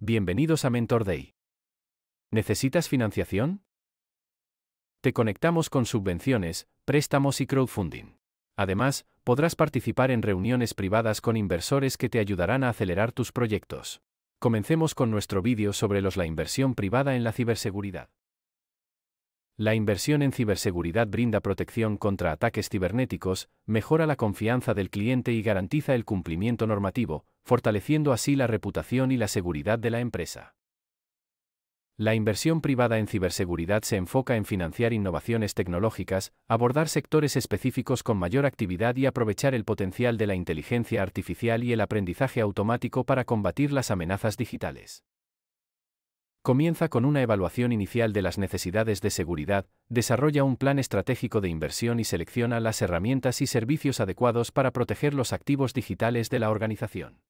Bienvenidos a Mentor Day. ¿Necesitas financiación? Te conectamos con subvenciones, préstamos y crowdfunding. Además, podrás participar en reuniones privadas con inversores que te ayudarán a acelerar tus proyectos. Comencemos con nuestro vídeo sobre los la inversión privada en la ciberseguridad. La inversión en ciberseguridad brinda protección contra ataques cibernéticos, mejora la confianza del cliente y garantiza el cumplimiento normativo, fortaleciendo así la reputación y la seguridad de la empresa. La inversión privada en ciberseguridad se enfoca en financiar innovaciones tecnológicas, abordar sectores específicos con mayor actividad y aprovechar el potencial de la inteligencia artificial y el aprendizaje automático para combatir las amenazas digitales. Comienza con una evaluación inicial de las necesidades de seguridad, desarrolla un plan estratégico de inversión y selecciona las herramientas y servicios adecuados para proteger los activos digitales de la organización.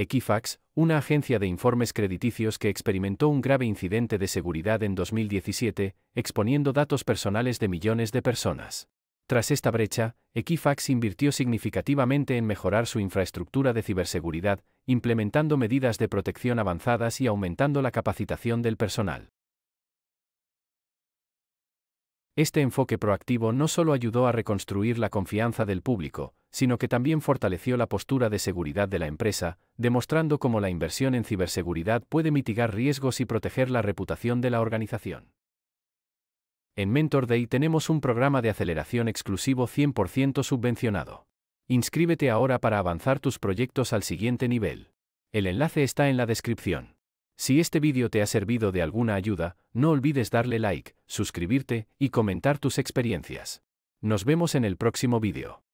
Equifax, una agencia de informes crediticios que experimentó un grave incidente de seguridad en 2017, exponiendo datos personales de millones de personas. Tras esta brecha, Equifax invirtió significativamente en mejorar su infraestructura de ciberseguridad, implementando medidas de protección avanzadas y aumentando la capacitación del personal. Este enfoque proactivo no solo ayudó a reconstruir la confianza del público, sino que también fortaleció la postura de seguridad de la empresa, demostrando cómo la inversión en ciberseguridad puede mitigar riesgos y proteger la reputación de la organización. En Mentor Day tenemos un programa de aceleración exclusivo 100% subvencionado. Inscríbete ahora para avanzar tus proyectos al siguiente nivel. El enlace está en la descripción. Si este vídeo te ha servido de alguna ayuda, no olvides darle like, suscribirte y comentar tus experiencias. Nos vemos en el próximo vídeo.